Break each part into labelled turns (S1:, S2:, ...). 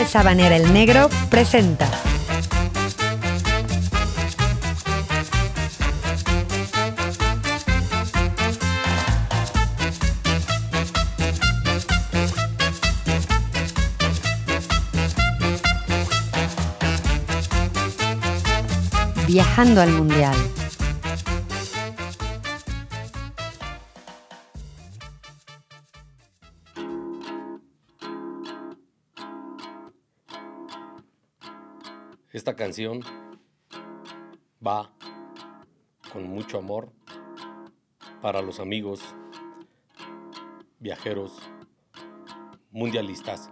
S1: el Sabanera, El Negro presenta. Viajando al Mundial. esta canción va con mucho amor para los amigos viajeros mundialistas.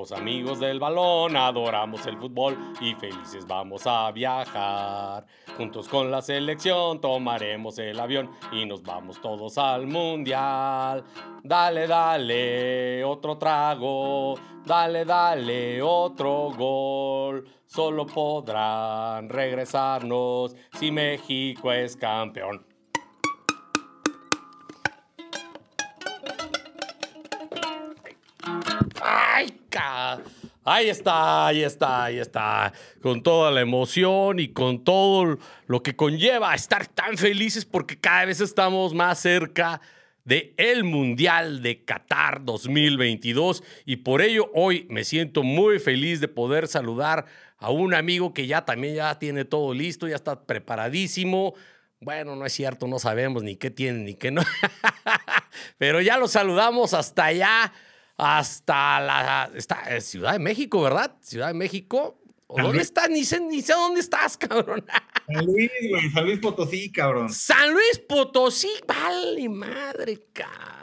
S1: Los amigos del balón adoramos el fútbol y felices vamos a viajar. Juntos con la selección tomaremos el avión y nos vamos todos al mundial. Dale, dale, otro trago. Dale, dale, otro gol. Solo podrán regresarnos si México es campeón. Ahí está, ahí está, ahí está. Con toda la emoción y con todo lo que conlleva estar tan felices porque cada vez estamos más cerca de el Mundial de Qatar 2022 y por ello hoy me siento muy feliz de poder saludar a un amigo que ya también ya tiene todo listo, ya está preparadísimo. Bueno, no es cierto, no sabemos ni qué tiene ni qué no. Pero ya lo saludamos hasta allá hasta la Ciudad de México, ¿verdad? Ciudad de México. ¿Dónde estás? Ni sé, dónde estás, cabrón. San Luis, San Luis Potosí, cabrón. San Luis Potosí, vale, madre, cabrón.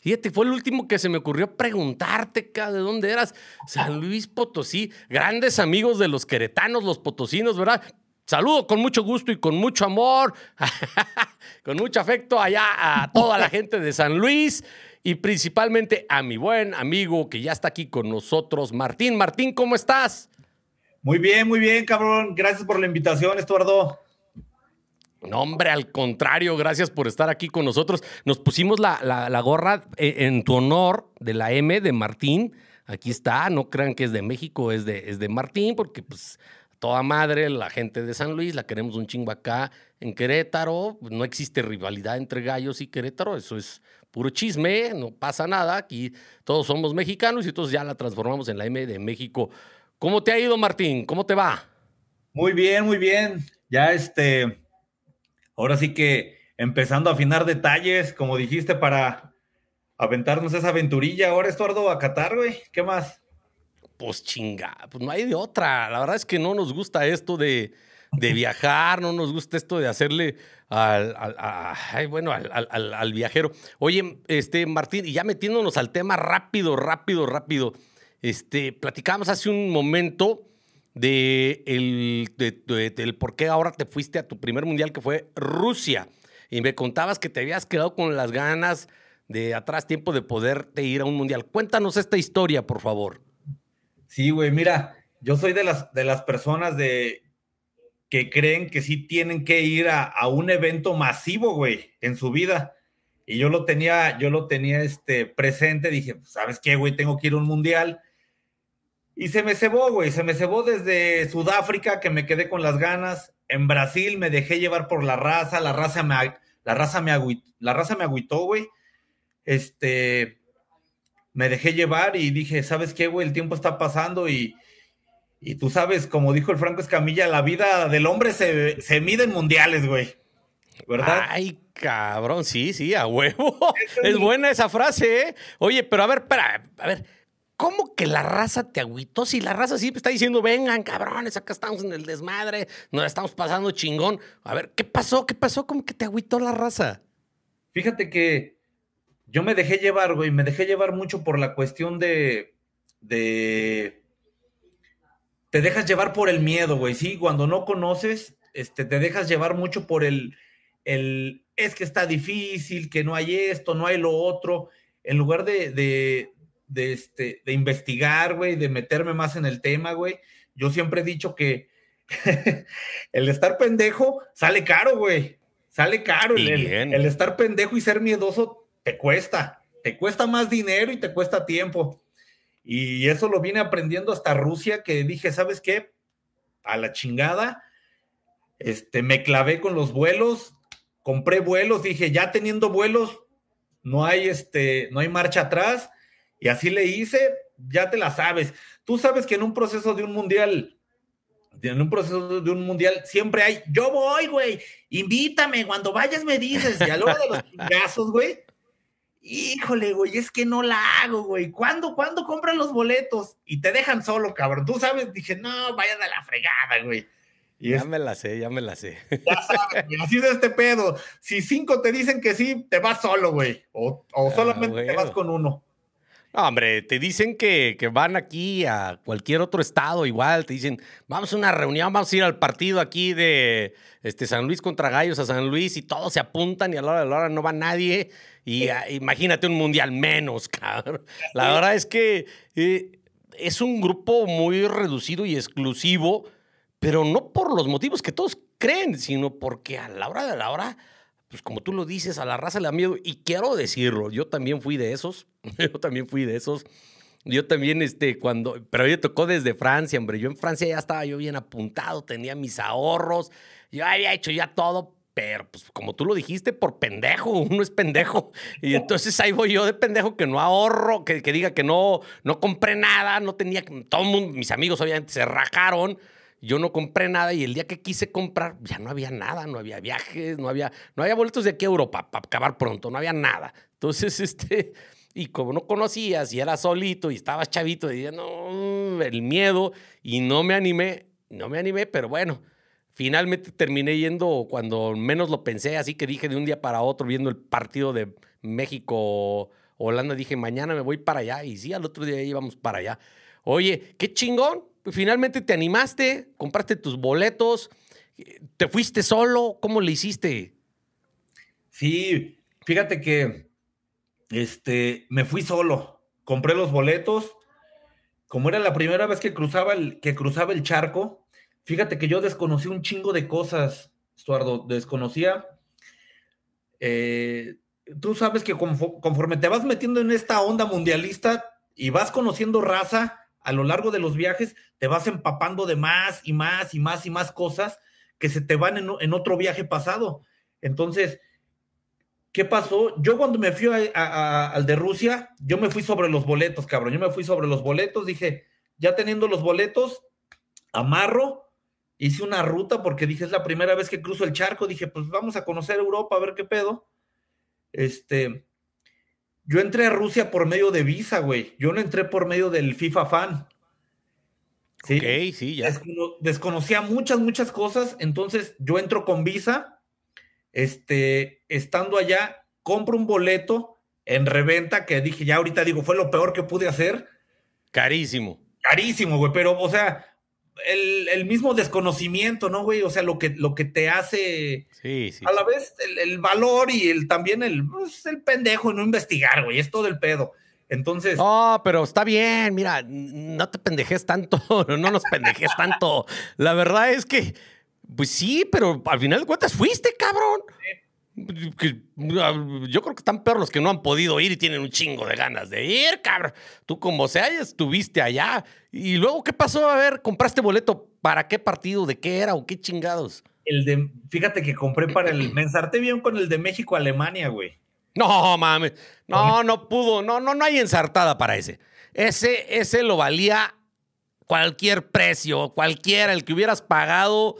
S1: Fíjate, fue el último que se me ocurrió preguntarte, cabrón, de dónde eras. San Luis Potosí, grandes amigos de los queretanos, los potosinos, ¿verdad? Saludo con mucho gusto y con mucho amor, con mucho afecto allá a toda la gente de San Luis y principalmente a mi buen amigo que ya está aquí con nosotros, Martín. Martín, ¿cómo estás? Muy bien, muy bien, cabrón. Gracias por la invitación, Estuardo. No, hombre, al contrario, gracias por estar aquí con nosotros. Nos pusimos la, la, gorra eh, en, tu honor de la M de Martín. Aquí está, no crean que es de México, es de, es de Martín, porque pues toda madre, la gente de San Luis, la queremos un chingo acá en Querétaro no existe rivalidad entre Gallos y Querétaro, eso es puro chisme, no pasa nada, aquí todos somos mexicanos y entonces ya la transformamos en la M de México. ¿Cómo te ha ido, Martín? ¿Cómo te va? Muy bien, muy bien. Ya
S2: este, ahora sí que empezando a afinar detalles, como dijiste, para
S1: aventarnos esa aventurilla. Ahora, Estuardo, a catar, güey. ¿Qué más? Pues chinga, pues no hay de otra. La verdad es que no nos gusta esto de de viajar, no nos gusta esto de hacerle al, bueno, al, viajero. Oye, este, Martín, y ya metiéndonos al tema rápido, rápido, rápido. Este, platicábamos hace un momento de el, del por qué ahora te fuiste a tu primer mundial, que fue Rusia. Y me contabas que te habías quedado con las ganas de atrás tiempo de poderte ir a un mundial. Cuéntanos esta historia, por favor. Sí, güey, mira, yo soy de las, de las personas de que creen que sí
S2: tienen que ir a, un evento masivo, güey, en su vida. Y yo lo tenía, yo lo tenía este, presente, dije, pues, ¿sabes qué, güey? Tengo que ir a un mundial. Y se me cebó, güey, se me cebó desde Sudáfrica, que me quedé con las ganas. En Brasil me dejé llevar por la raza, la raza me, la raza me, la raza me güey. Este, me dejé llevar y dije, ¿sabes qué, güey? El tiempo está pasando y, y tú sabes, como dijo el Franco Escamilla, la vida del hombre se, mide
S1: en mundiales, güey. ¿Verdad? Ay, cabrón, sí, sí, a huevo. es buena esa frase, ¿eh? Oye, pero a ver, espera, a ver. ¿Cómo que la raza te agüitó? Si la raza siempre está diciendo, vengan, cabrones, acá estamos en el desmadre, nos estamos pasando chingón. A ver, ¿qué pasó? ¿Qué pasó? ¿Cómo que te agüitó la raza? Fíjate que
S2: yo me dejé llevar, güey, me dejé llevar mucho por la cuestión de te dejas llevar por el miedo, güey, ¿sí? Cuando no conoces, este, te dejas llevar mucho por el, el, es que está difícil, que no hay esto, no hay lo otro, en lugar de, de, este, de investigar, güey, de meterme más en el tema, güey. Yo siempre he dicho que el estar pendejo sale caro, güey. Sale caro. El, el estar pendejo y ser miedoso te cuesta. Te cuesta más dinero y te cuesta tiempo. Y eso lo vine aprendiendo hasta Rusia, que dije, ¿sabes qué? A la chingada. Este, me clavé con los vuelos, compré vuelos, dije, ya teniendo vuelos, no hay, este, no hay marcha atrás. Y así le hice, ya te la sabes. Tú sabes que en un proceso de un mundial, en un proceso de un mundial, siempre hay, yo voy, güey, invítame, cuando vayas me dices, y a lo de los chingazos, güey, híjole, güey, es que no la hago, güey. ¿Cuándo, cuándo compran los boletos? Y te dejan solo, cabrón. Tú sabes, dije, no, vaya de la fregada,
S1: güey. ya me la sé, ya me la sé.
S2: Ya sabes, así este pedo. Si cinco te dicen que sí, te vas solo, güey. O, ah, solamente te vas con uno.
S1: No, hombre, te dicen que, van aquí a cualquier otro estado igual, te dicen, vamos a una reunión, vamos a ir al partido aquí de este, San Luis contra Gallos a San Luis y todos se apuntan y a la hora de la hora no va nadie. Y imagínate un mundial menos, cabrón. La verdad es que eh, es un grupo muy reducido y exclusivo, pero no por los motivos que todos creen, sino porque a la hora de la hora pues como tú lo dices, a la raza le da miedo. Y quiero decirlo, yo también fui de esos, yo también fui de esos. Yo también, este, cuando, pero yo tocó desde Francia, hombre. Yo en Francia ya estaba yo bien apuntado, tenía mis ahorros, yo había hecho ya todo, pero pues como tú lo dijiste, por pendejo, uno es pendejo. Y entonces ahí voy yo de pendejo que no ahorro, que, que diga que no, no compré nada, no tenía, todo el mundo, mis amigos obviamente se rajaron. Yo no compré nada y el día que quise comprar ya no había nada, no había viajes, no había, no había boletos de aquí a Europa para acabar pronto, no había nada. Entonces, este, y como no conocías y era solito y estabas chavito, y no, el miedo y no me animé, no me animé, pero bueno, finalmente terminé yendo cuando menos lo pensé, así que dije de un día para otro viendo el partido de México Holanda dije, mañana me voy para allá y sí, al otro día íbamos para allá. Oye, qué chingón, finalmente te animaste, compraste tus boletos, te fuiste solo, ¿cómo le hiciste? Sí, fíjate que
S2: este, me fui solo, compré los boletos, como era la primera vez que cruzaba el, que cruzaba el charco, fíjate que yo desconocí un chingo de cosas, Estuardo, desconocía. Eh, tú sabes que conforme te vas metiendo en esta onda mundialista y vas conociendo raza, a lo largo de los viajes te vas empapando de más y más y más y más cosas que se te van en, otro viaje pasado. Entonces, ¿qué pasó? Yo cuando me fui al de Rusia, yo me fui sobre los boletos, cabrón. Yo me fui sobre los boletos, dije, ya teniendo los boletos, amarro, hice una ruta porque dije, es la primera vez que cruzo el charco, dije, pues vamos a conocer Europa, a ver qué pedo. Este, yo entré a Rusia por medio de Visa, güey. Yo no entré por medio del FIFA Fan. Sí, sí, ya. desconocía muchas, muchas cosas. Entonces yo entro con Visa, este, estando allá, compro un boleto en reventa que dije, ya ahorita digo, fue lo peor que pude hacer. Carísimo. Carísimo, güey, pero, o sea, el, mismo desconocimiento, ¿no, güey? O sea, lo que, lo que te hace sí, sí, a la vez el, valor y el también el, pues, el pendejo en no investigar,
S1: güey, es todo el pedo. Entonces. oh, pero está bien, mira, no te pendejes tanto, no nos pendejes tanto. La verdad es que, pues sí, pero al final de cuentas fuiste, cabrón. Sí. Ah, yo creo que están peor los que no han podido ir y tienen un chingo de ganas de ir, cabrón. Tú como sea, estuviste allá. ¿Y luego qué pasó? A ver, ¿compraste boleto para qué partido? ¿De qué era o qué chingados? El de, fíjate que compré para el, me ensarté bien con el de México-Alemania, güey. No, mames. No, no pudo. No, no, no hay ensartada para ese. Ese, ese lo valía cualquier precio, cualquiera, el que hubieras pagado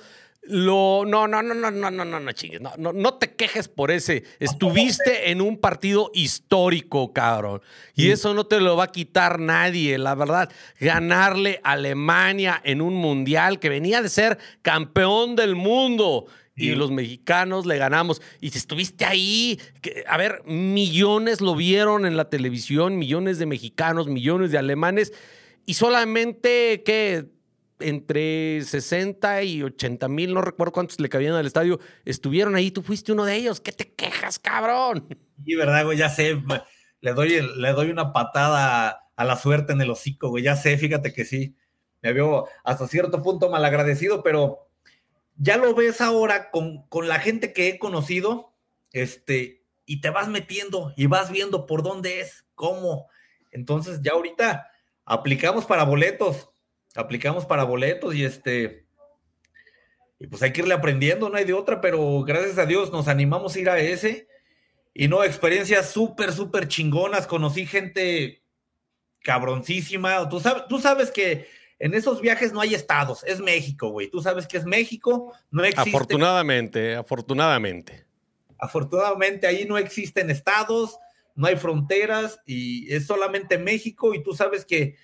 S1: no, no, no, no, no, no, no, no, chingues. No, no, no te quejes por ese. Estuviste en un partido histórico, cabrón. Y eso no te lo va a quitar nadie, la verdad. Ganarle a Alemania en un mundial que venía de ser campeón del mundo. Y los mexicanos le ganamos. Y si estuviste ahí, a ver, millones lo vieron en la televisión, millones de mexicanos, millones de alemanes. Y solamente, que entre 60 y 80 mil, no recuerdo cuántos le cabían al estadio, estuvieron ahí, tú fuiste uno de ellos, ¿qué te quejas, cabrón?
S2: y verdad, güey, ya sé, le doy, le doy una patada a la suerte en el hocico, güey, ya sé, fíjate que sí, me veo hasta cierto punto malagradecido, pero ya lo ves ahora con, con la gente que he conocido, este, y te vas metiendo y vas viendo por dónde es, cómo. Entonces ya ahorita aplicamos para boletos, aplicamos para boletos y este, y pues hay que irle aprendiendo, no hay de otra, pero gracias a Dios nos animamos a ir a ese. Y no, experiencias súper, súper chingonas. Conocí gente cabroncísima. Tú sabes, tú sabes que en esos viajes no hay estados, es México, güey. Tú sabes que es México, no existe.
S1: Afortunadamente,
S2: afortunadamente. Afortunadamente, ahí no existen estados, no hay fronteras y es solamente México. Y tú sabes que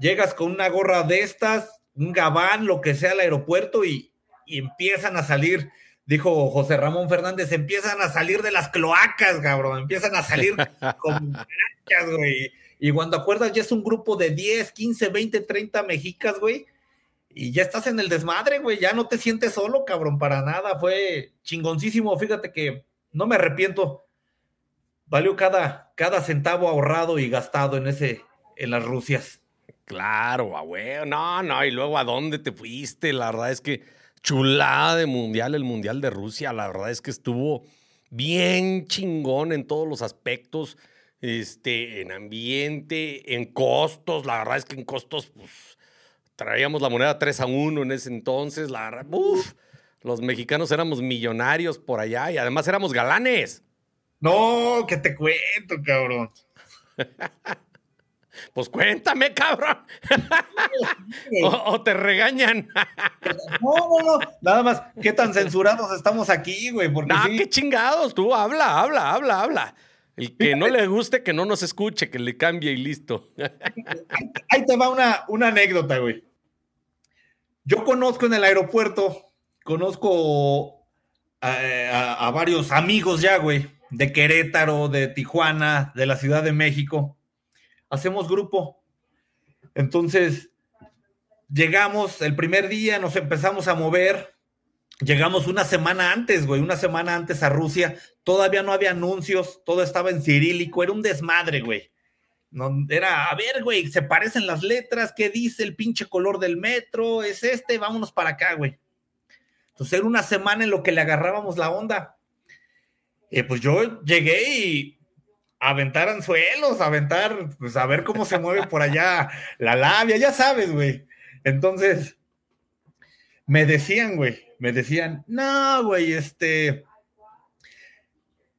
S2: llegas con una gorra de estas, un gabán, lo que sea al aeropuerto y, empiezan a salir, dijo José Ramón Fernández, empiezan a salir de las cloacas, cabrón, empiezan a salir con güey. Y cuando acuerdas ya es un grupo de 10, 15, 20, 30 mexicas, güey. Y ya estás en el desmadre, güey. Ya no te sientes solo, cabrón, para nada. Fue chingoncísimo. Fíjate que no me arrepiento. Valió
S1: cada, cada centavo ahorrado y gastado en ese, en las Rusias. Claro, a abuelo. No, no, y luego a dónde te fuiste. La verdad es que chulada de mundial, el mundial de Rusia. La verdad es que estuvo bien chingón en todos los aspectos. Este, en ambiente, en costos. La verdad es que en costos, pues, traíamos la moneda 3 a 1 en ese entonces. La verdad, uf, los mexicanos éramos millonarios por allá y además éramos galanes. No, que te cuento, cabrón. Pues cuéntame, cabrón.
S2: o, te regañan. no, no, no. Nada más, qué tan
S1: censurados estamos aquí, güey. Porque qué chingados. Tú habla, habla, habla, habla. El que no le guste, que no nos escuche, que le cambie y listo. Ahí te va una, una anécdota, güey. Yo conozco en el aeropuerto, conozco
S2: a varios amigos ya, güey, de Querétaro, de Tijuana, de la Ciudad de México hacemos grupo. Entonces, llegamos el primer día, nos empezamos a mover. Llegamos una semana antes, güey, una semana antes a Rusia. Todavía no había anuncios, todo estaba en cirílico, era un desmadre, güey. No, era, a ver, güey, se parecen las letras, ¿qué dice el pinche color del metro? Es este, vámonos para acá, güey. Entonces era una semana en lo que le agarrábamos la onda. Eh, pues yo llegué y aventar anzuelos, aventar, pues a ver cómo se mueve por allá la labia, ya sabes, güey. Entonces, me decían, güey, me decían, no, güey, este,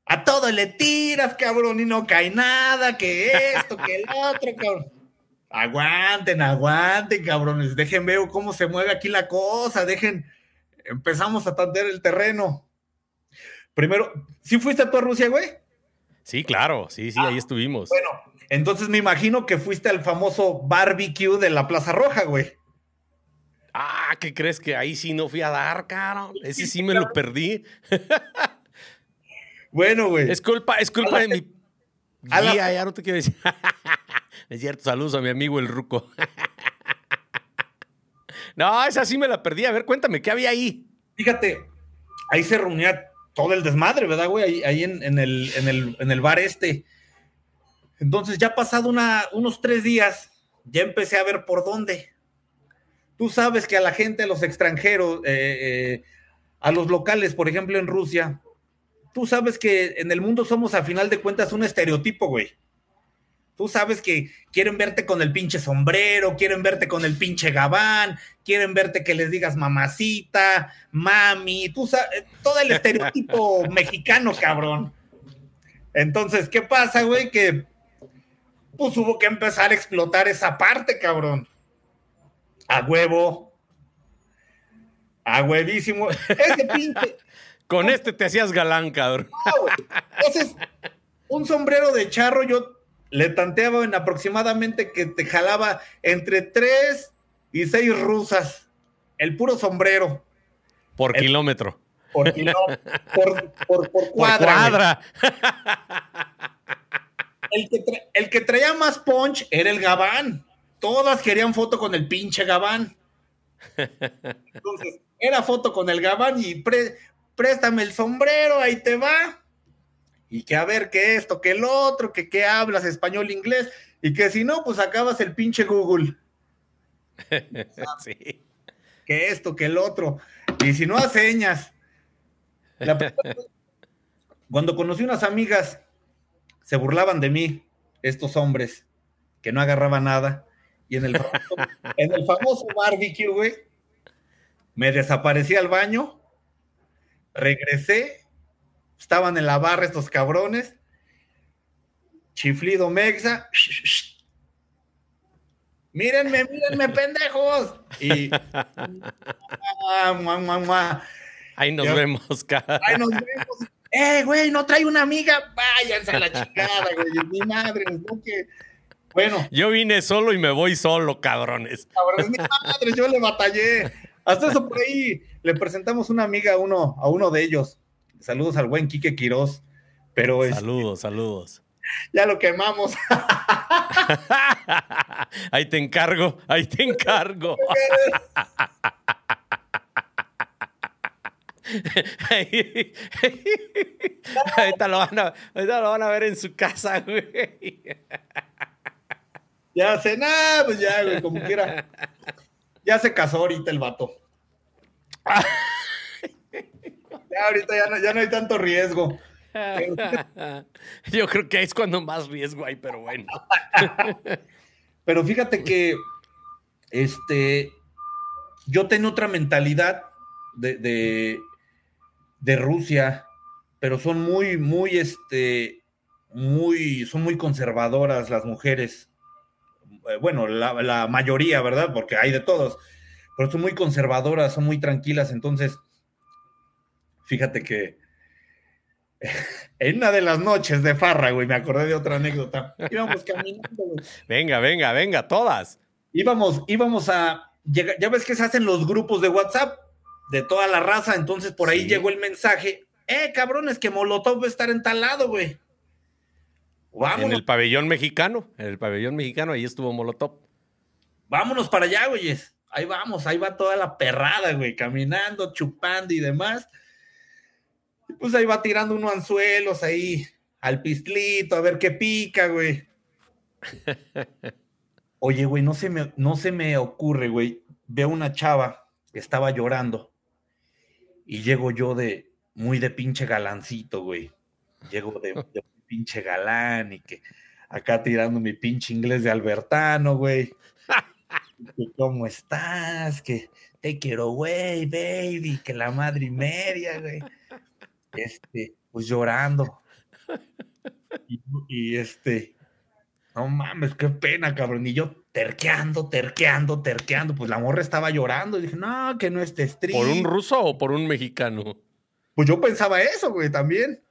S2: a todo le tiras, cabrón, y no cae nada, que esto, que el otro, cabrón. Aguanten, aguanten, cabrones, dejen ver cómo se mueve aquí la cosa, dejen, empezamos a tantear el terreno. Primero, si fuiste tú a Rusia, güey?
S1: Sí, claro, sí, sí, ahí ah, estuvimos. Bueno,
S2: entonces me imagino que fuiste al famoso barbecue de la Plaza Roja, güey.
S1: Ah, ¿qué crees que ahí sí no fui a dar, caro? Ese sí me lo perdí. bueno, güey. Es culpa, es culpa de mi. ya no te quiero decir. es cierto, saludos a mi amigo el Ruco. no, esa sí me la perdí. A ver, cuéntame, ¿qué había ahí? Fíjate,
S2: ahí se reunía todo el desmadre, ¿verdad, güey? Ahí, en, el, bar este. Entonces, ya pasado unos tres días, ya empecé a ver por dónde. Tú sabes que a la gente, a los extranjeros, eh, eh, a los locales, por ejemplo, en Rusia, tú sabes que en el mundo somos a final de cuentas un estereotipo, güey. Tú sabes que quieren verte con el pinche sombrero, quieren verte con el pinche gabán, quieren verte que les digas mamacita, mami, tú eh, todo el estereotipo mexicano, cabrón. Entonces, ¿qué pasa, güey? Que pues hubo que empezar a explotar esa parte, cabrón.
S1: A huevo. A huevísimo.
S2: Ese pinche.
S1: Con este te hacías galán, cabrón.
S2: Ese es un sombrero de charro, yo le tanteaba en aproximadamente que te jalaba entre tres y seis rusas, el puro sombrero.
S1: Por kilómetro.
S2: Por, cuadra. El que, traía más punch era el Gabán. Todas querían foto con el pinche Gabán.
S1: Entonces,
S2: era foto con el Gabán y préstame el sombrero, ahí te va y que a ver que esto, que el otro, que qué hablas español, inglés, y que si no, pues acabas el pinche Google. Que esto, que el otro. Y si no, a señas. cuando conocí unas amigas, se burlaban de mí, estos hombres, que no agarraba nada. Y en el en el famoso barbecue, güey, me desaparecí al baño, regresé Estaban en la barra estos cabrones. Chiflido Mexa. Mírenme, mírenme, pendejos.
S1: Y. Ahí nos vemos, cara. Ahí nos vemos.
S2: ¡Eh, güey! ¿No trae una amiga? Váyanse a la chingada, güey. Mi madre, ¿no? que...
S1: Bueno. Yo vine solo y me voy solo, cabrones. Cabrones, mi
S2: madre, yo le batallé. Hasta eso por ahí le presentamos una amiga a uno, a uno de ellos. Saludos al buen Quique Quirós. Pero saludos, saludos. Ya lo quemamos.
S1: ahí te encargo, ahí te encargo. ahí, ahorita, lo van a, ver en su casa, güey.
S2: Ya se, nada, pues ya, güey, como quiera. Ya se casó ahorita el vato. Ya ahorita ya no, hay tanto riesgo.
S1: Yo creo que es cuando más riesgo hay, pero bueno. pero fíjate que
S2: este, yo tengo otra mentalidad de, de, Rusia, pero son muy, muy, este, muy, son muy conservadoras las mujeres. Eh, bueno, la, la mayoría, ¿verdad? Porque hay de todos, pero son muy conservadoras, son muy tranquilas, entonces Fíjate que en una de las noches de farra, güey, me acordé de otra anécdota. Íbamos caminando, güey. Venga, venga, venga, todas. Íbamos, íbamos a. Llegar, ya ves que se hacen los grupos de WhatsApp de toda la raza, entonces por ahí llegó el mensaje. Eh, cabrones, que Molotov va a estar en tal lado, güey.
S1: En el pabellón mexicano, en el pabellón mexicano, ahí estuvo Molotov.
S2: Vámonos para allá, güeyes. Ahí vamos, ahí va toda la perrada, güey, caminando, chupando y demás pues ahí va tirando unos anzuelos ahí al pistlito, a ver qué pica, güey. Oye, güey, no se me, no se me ocurre, güey. Veo una chava que estaba llorando y llego yo de muy de pinche galancito, güey. Llego de, de pinche galán y que acá tirando mi pinche inglés de albertano, güey. ¿Cómo estás? Que te quiero, güey, baby, que la madre media, güey este, pues llorando. Y, este, no mames, qué pena, cabrón. Y yo terqueando, terqueando, terqueando. Pues la morra estaba llorando. Y dije, no, que no esté stream. ¿Por un
S1: ruso o por un mexicano?
S2: Pues yo pensaba eso, güey, también.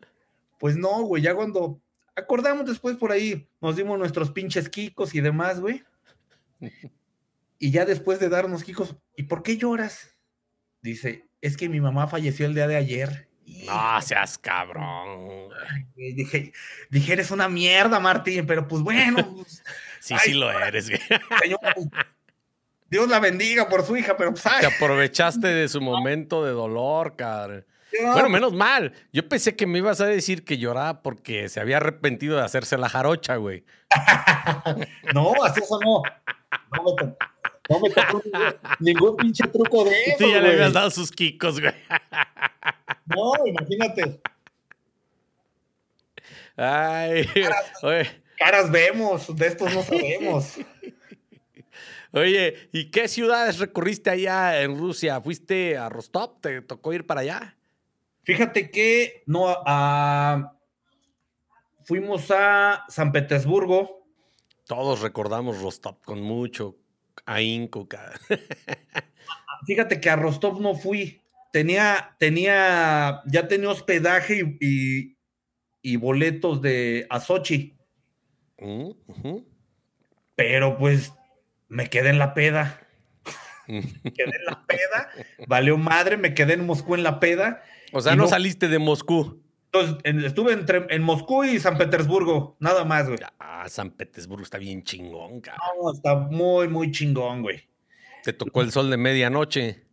S2: Pues no, güey, ya cuando acordamos después por ahí, nos dimos nuestros pinches quicos y demás, güey. Y ya después de darnos quicos, ¿y por qué lloras? Dice, es que mi mamá falleció el día de ayer.
S1: No seas cabrón. dije, eres una mierda,
S2: Martín, pero pues bueno. Pues,
S1: sí, sí lo eres. Dios la bendiga por su hija, pero pues, Te aprovechaste de su momento de dolor, cabrón. Bueno, menos mal. Yo pensé que me ibas a decir que lloraba porque se había arrepentido de hacerse la jarocha, güey. no, así eso no. No me, ningún, pinche truco de eso. ya le habías dado sus quicos, güey. No, imagínate. Ay, caras, vemos, de estos no sabemos. Oye, ¿y qué ciudades recorriste allá en Rusia? ¿Fuiste a Rostov? ¿Te tocó ir para allá?
S2: Fíjate que no, a, fuimos a
S1: San Petersburgo. Todos recordamos Rostov con mucho ahínco.
S2: Fíjate que a Rostov no fui tenía, tenía, ya tenía hospedaje y, boletos de Asochi. Mm, Pero pues me quedé en la peda. Mm. me quedé en la peda, valió madre, me quedé en Moscú en la peda. O sea, no, saliste de Moscú. Entonces, estuve entre, en Moscú y San Petersburgo, nada más, güey. Ah, San Petersburgo está bien chingón, cabrón. No, está muy, muy chingón, güey. Te tocó
S1: el sol de medianoche.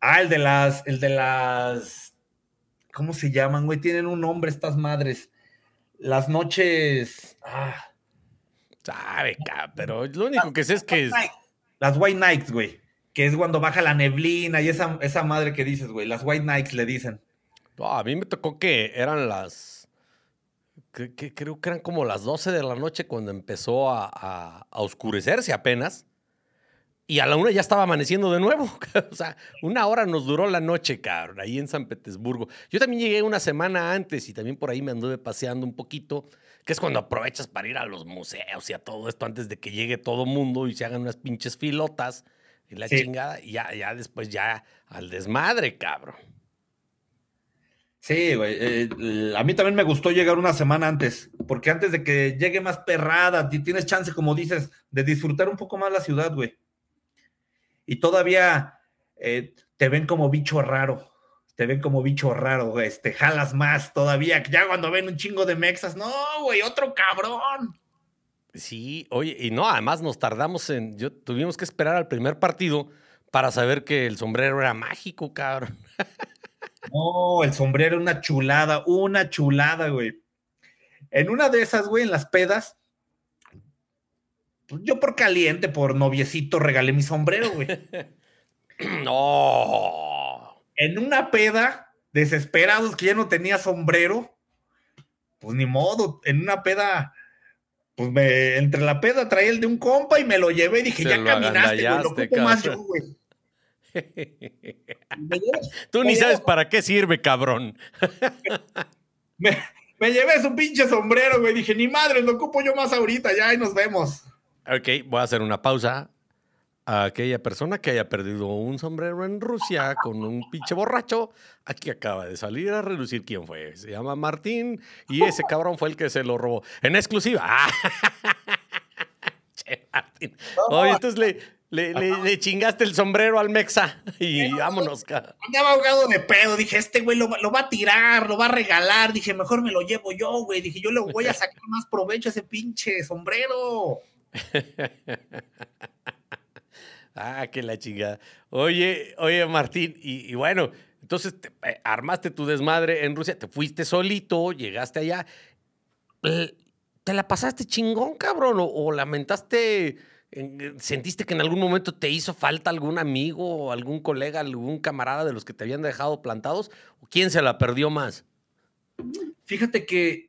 S2: Ah, el de las, el de las, ¿cómo se llaman, güey? Tienen un nombre estas madres. Las noches, ah. Sabe, pero lo único que sé es que es... Las White Nights, güey. Que es cuando baja la neblina y esa, esa madre que dices, güey. Las White Nights le
S1: dicen. a mí me tocó que eran las... creo que eran como las 12 de la noche cuando empezó a oscurecerse apenas. Y a la una ya estaba amaneciendo de nuevo. o sea, una hora nos duró la noche, cabrón, ahí en San Petersburgo. Yo también llegué una semana antes y también por ahí me anduve paseando un poquito, que es cuando aprovechas para ir a los museos y a todo esto antes de que llegue todo mundo y se hagan unas pinches filotas y la chingada. Y ya, después ya al desmadre, cabrón.
S2: Sí, güey. Eh, a mí también me gustó llegar una semana antes, porque antes de que llegue más perrada, tienes chance, como dices, de disfrutar un poco más la ciudad, güey y todavía eh, te ven como bicho raro, te ven como
S1: bicho raro, este, jalas más todavía, ya cuando ven un chingo de mexas, no, güey, otro cabrón. Sí, oye, y no, además nos tardamos en, yo, tuvimos que esperar al primer partido para saber que el sombrero era mágico, cabrón.
S2: No, el sombrero, una chulada, una chulada, güey. En una de esas, güey, en las pedas, yo por caliente, por noviecito, regalé mi sombrero, güey. no. En una peda, desesperados que ya no tenía sombrero, pues ni modo, en una peda, pues me, entre la peda traía el de un compa y me lo llevé y dije, ya caminaste, lo ocupo más yo, güey. Tú ni sabes
S1: para qué sirve, cabrón.
S2: me, me llevé su pinche sombrero, güey. Dije, ni madre, lo ocupo yo más ahorita, ya, y nos vemos.
S1: Ok, voy a hacer una pausa. A aquella persona que haya perdido un sombrero en Rusia con un pinche borracho, aquí acaba de salir a relucir quién fue. Se llama Martín y ese cabrón fue el que se lo robó. En exclusiva. che, Martín. Oye, entonces le, chingaste el sombrero al Mexa y vámonos, cara. Andaba ahogado de pedo. Dije, este güey lo, lo, va a tirar, lo va a regalar. Dije, mejor me lo llevo yo, güey. Dije, yo le voy a sacar más
S2: provecho a ese pinche sombrero
S1: ah, qué la chingada. Oye, oye, Martín, y, bueno, entonces eh, armaste tu desmadre en Rusia, te fuiste solito, llegaste allá. Eh, ¿Te la pasaste chingón, cabrón? ¿O, lamentaste, sentiste que en algún momento te hizo falta algún amigo, algún colega, algún camarada de los que te habían dejado plantados? ¿O quién se la perdió más? Fíjate que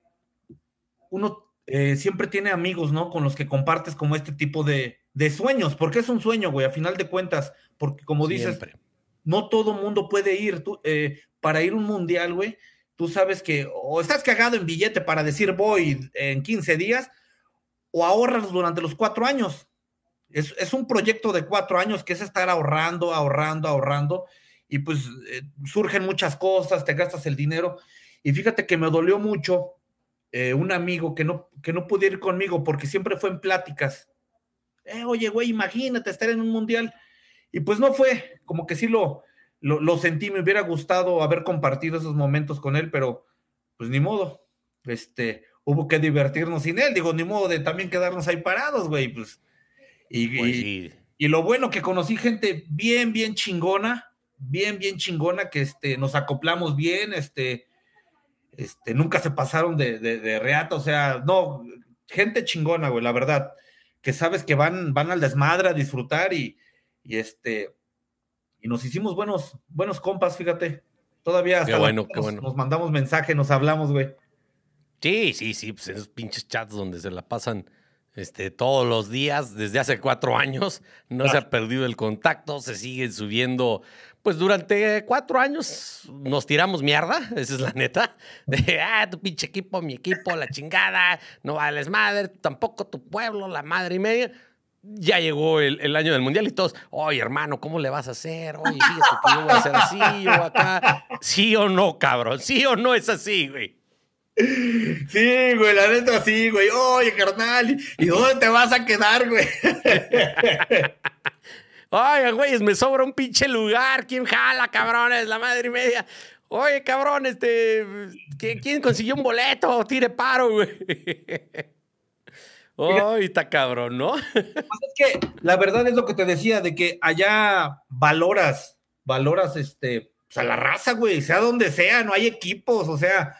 S1: uno
S2: eh, siempre tiene amigos, ¿no? Con los que compartes como este tipo de, sueños, porque es un sueño, güey, a final de cuentas, porque como dices, no todo mundo puede ir, tú, eh, para ir un mundial, güey, tú sabes que o estás cagado en billete para decir voy en 15 días, o ahorras durante los cuatro años. Es, un proyecto de cuatro años que es estar ahorrando, ahorrando, ahorrando, y pues eh, surgen muchas cosas, te gastas el dinero. Y fíjate que me dolió mucho eh, un amigo que no, que no pudo ir conmigo porque siempre fue en pláticas. Eh, oye, güey, imagínate estar en un mundial. Y pues no fue, como que sí lo, lo, sentí, me hubiera gustado haber compartido esos momentos con él, pero pues ni modo. Este, hubo que divertirnos sin él, digo, ni modo de también quedarnos ahí parados, güey, pues. Y, y pues lo bueno que conocí gente bien, bien chingona, bien, bien chingona, que este, nos acoplamos bien, este, este, nunca se pasaron de, de, reata, o sea, no, gente chingona, güey, la verdad, que sabes que van, van al desmadre a disfrutar y, y este, y nos hicimos buenos, buenos compas, fíjate. Todavía hasta nos, mandamos mensaje, nos hablamos, güey.
S1: Sí, sí, sí, pues esos pinches chats donde se la pasan este, todos los días desde hace cuatro años. No se ha perdido el contacto, se sigue subiendo. Pues durante cuatro años nos tiramos mierda, esa es la neta. De, ah, tu pinche equipo, mi equipo, la chingada, no vales madre, tampoco tu pueblo, la madre y media ya llegó el, año del mundial y todos, oye, hermano, ¿cómo le vas a hacer? Oye, fíjate que yo voy a hacer así o acá. Sí o no, cabrón, sí o no es así, güey. Sí, güey, la neta sí, güey. Oye, carnal, ¿y dónde te vas a quedar, güey? Oye, güey, me sobra un pinche lugar. ¿Quién jala, cabrones? La madre y media. Oye, cabrón, este, ¿quién consiguió un boleto? Tire paro, güey.
S2: Oye, está cabrón, ¿no? Pues es que la verdad es lo que te decía, de que allá valoras, valoras, este, O pues, sea, la raza, güey, sea donde sea, no hay equipos, o sea,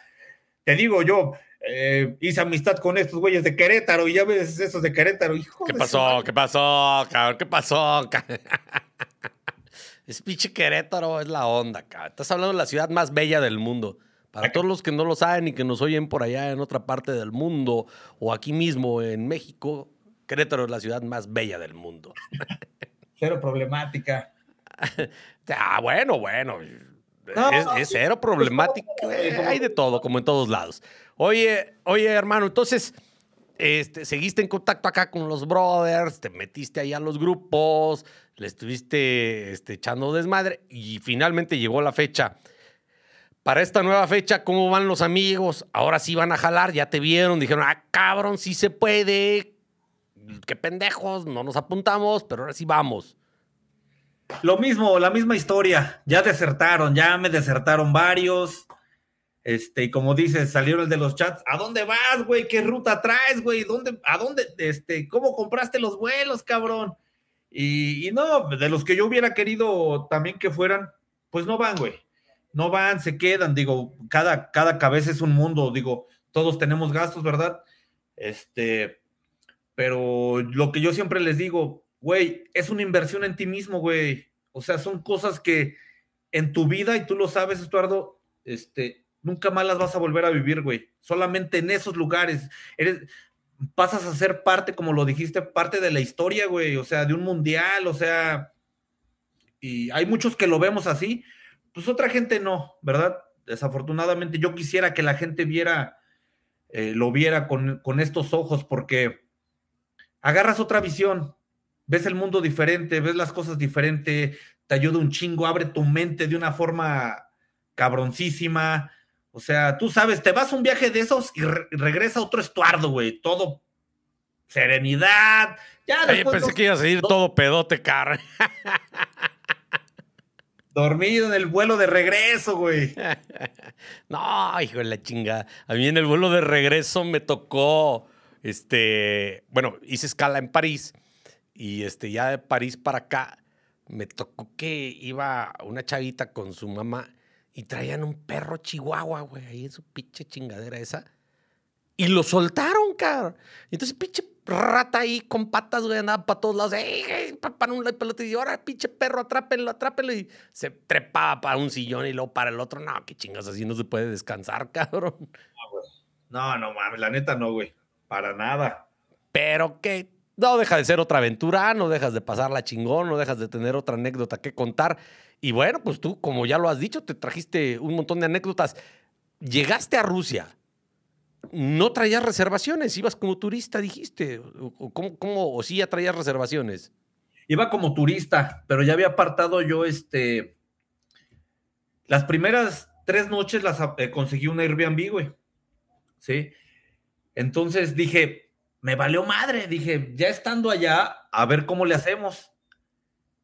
S2: te digo yo, eh, hice amistad con estos güeyes de Querétaro y ya ves esos de Querétaro. Hijo
S1: ¿Qué, pasó, ¿Qué pasó? ¿Qué pasó, cabrón? es pinche Querétaro, es la onda, cabrón. Estás hablando de la ciudad más bella del mundo. Para todos los que no lo saben y que nos oyen por allá en otra parte del mundo o aquí mismo en México, Querétaro es la ciudad más bella del mundo.
S2: Cero problemática.
S1: ah, bueno, bueno es, cero problemático. hay de todo, como en todos lados. Oye, oye, hermano, entonces, este, seguiste en contacto acá con los brothers, te metiste ahí a los grupos, le estuviste este, echando desmadre y finalmente llegó la fecha. Para esta nueva fecha, ¿cómo van los amigos? Ahora sí van a jalar, ya te vieron, dijeron, ah, cabrón, sí se puede. Qué pendejos, no nos apuntamos, pero ahora sí vamos. Lo mismo, la misma historia. Ya desertaron, ya me desertaron
S2: varios. Este, y como dices, salieron el de los chats. ¿A dónde vas, güey? ¿Qué ruta traes, güey? ¿Dónde, ¿A dónde? Este, ¿Cómo compraste los vuelos, cabrón? Y, y no, de los que yo hubiera querido también que fueran, pues no van, güey. No van, se quedan. Digo, cada, cada cabeza es un mundo. Digo, todos tenemos gastos, ¿verdad? Este, pero lo que yo siempre les digo, güey, es una inversión en ti mismo, güey. O sea, son cosas que en tu vida, y tú lo sabes, Estuardo, este, nunca más las vas a volver a vivir, güey. Solamente en esos lugares. Eres, pasas a ser parte, como lo dijiste, parte de la historia, güey. O sea, de un mundial, o sea. Y hay muchos que lo vemos así. Pues otra gente no, ¿verdad? Desafortunadamente, yo quisiera que la gente viera, eh, lo viera con, con estos ojos, porque agarras otra visión, ves el mundo diferente, ves las cosas diferente, te ayuda un chingo, abre tu mente de una forma cabroncísima. O sea, tú sabes, te vas a un viaje de esos y, regresa otro estuardo, güey. Todo serenidad. Ya pensé que ibas a ir todo pedote, car
S1: Dormido en el vuelo de regreso, güey. no, hijo de la chinga. A mí en el vuelo de regreso me tocó, este, bueno, hice escala en París y este, ya de París para acá, me tocó que iba una chavita con su mamá y traían un perro chihuahua, güey, ahí en su pinche chingadera esa. Y lo soltaron, cabrón. Entonces, pinche rata ahí con patas, güey, andaba para todos lados. ¡Ey, ey! Para un lado y Y ahora, pinche perro, atrápenlo, atrápelo. Y se trepaba para un sillón y luego para el otro. No, qué chingas, así no se puede descansar, cabrón. No, no, no mames, la neta no, güey. Para nada. Pero qué no deja de ser otra aventura, no dejas de pasarla chingón, no dejas de tener otra anécdota que contar. Y bueno, pues tú, como ya lo has dicho, te trajiste un montón de anécdotas. Llegaste a Rusia, no traías reservaciones, ibas como turista, dijiste. ¿Cómo, cómo o sí ya traías reservaciones? Iba como
S2: turista, pero ya había apartado yo este. Las primeras tres noches las eh, conseguí una Airbnb, güey. ¿Sí? Entonces dije, me valió madre. Dije, ya estando allá, a ver cómo le hacemos.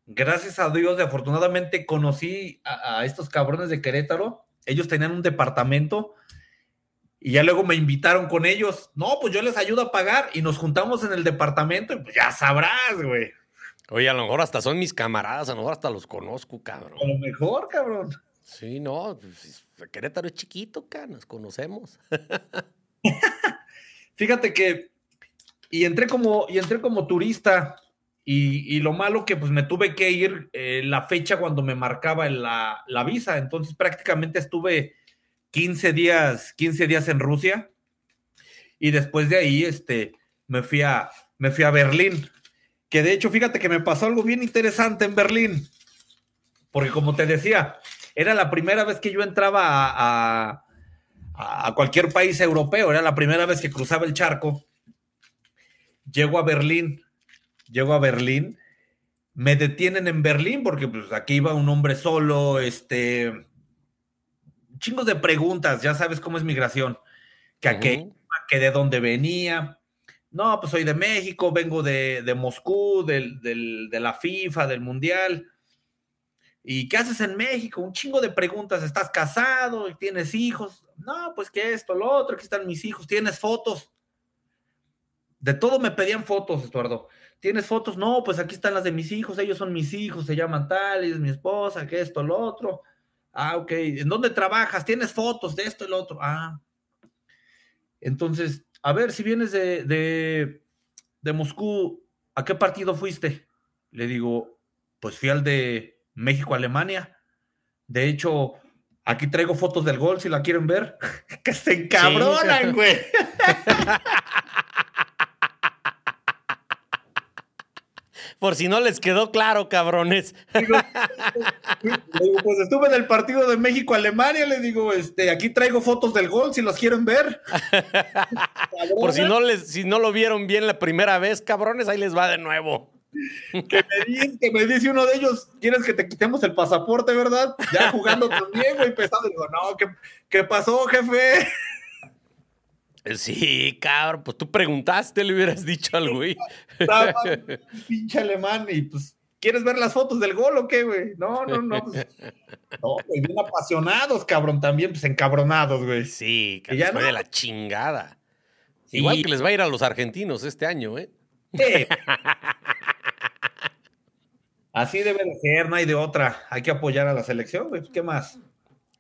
S2: Gracias a Dios, afortunadamente conocí a, estos cabrones de Querétaro. Ellos tenían un departamento y ya luego me invitaron con ellos. No, pues yo les ayudo a
S1: pagar y nos juntamos en el departamento y pues ya sabrás, güey. Oye, a lo mejor hasta son mis camaradas, a lo mejor hasta los conozco, cabrón. A lo mejor, cabrón. Sí, no, pues, Querétaro es chiquito, cara, nos conocemos. Fíjate que
S2: y entré como, y entré como turista. Y, lo malo que pues me tuve que ir eh, la fecha cuando me marcaba la, la, visa. Entonces prácticamente estuve 15 días, días en Rusia. Y después de ahí este, me, fui a, me fui a Berlín. Que de hecho, fíjate que me pasó algo bien interesante en Berlín. Porque como te decía, era la primera vez que yo entraba a cualquier país europeo. Era la primera vez que cruzaba el charco llego a Berlín, llego a Berlín, me detienen en Berlín porque pues aquí iba un hombre solo, este, chingos de preguntas, ya sabes cómo es migración, que que de dónde venía. No, pues soy de México, vengo de, Moscú, de la FIFA, del Mundial. ¿Y qué haces en México? Un chingo de preguntas. ¿Estás casado? ¿Tienes hijos? No, pues qué esto, lo otro, aquí están mis hijos. ¿Tienes fotos? De todo me pedían fotos, Estuardo. ¿Tienes fotos? No, pues aquí están las de mis hijos, ellos son mis hijos, se llaman tal, es mi esposa, que esto, lo otro. Ah, ok. ¿En dónde trabajas? ¿Tienes fotos de esto y lo otro? Ah. Entonces, a ver, si vienes de, de, Moscú, ¿a qué partido fuiste? Le digo, pues fui al de México-Alemania. De hecho, aquí traigo fotos del gol si la quieren ver. que se encabronan, güey.
S1: por si no les quedó claro, cabrones.
S2: pues estuve en el partido de México-Alemania, le digo,
S1: este, aquí traigo fotos del gol si los quieren ver. por si no, les, si no lo vieron bien la primera vez, cabrones, ahí les va de nuevo. Que me, dice, uno de ellos, ¿quieres que te quitemos el pasaporte, verdad? Ya jugando también, y pesado. Digo, no, ¿qué, qué pasó, jefe? Pues sí, cabrón, pues tú preguntaste, le hubieras dicho algo, güey. Estaba
S2: pinche alemán y pues, ¿quieres ver las fotos del gol o qué, güey? No, no, no. Pues, no, pues, bien apasionados, cabrón, también,
S1: pues encabronados, güey. Sí, cabrón, ya de la chingada.
S2: Igual que les va a ir
S1: a los argentinos este año, ¿eh? Así debe de ser, no hay de otra. Hay que apoyar a la selección, güey. Pues, ¿Qué más?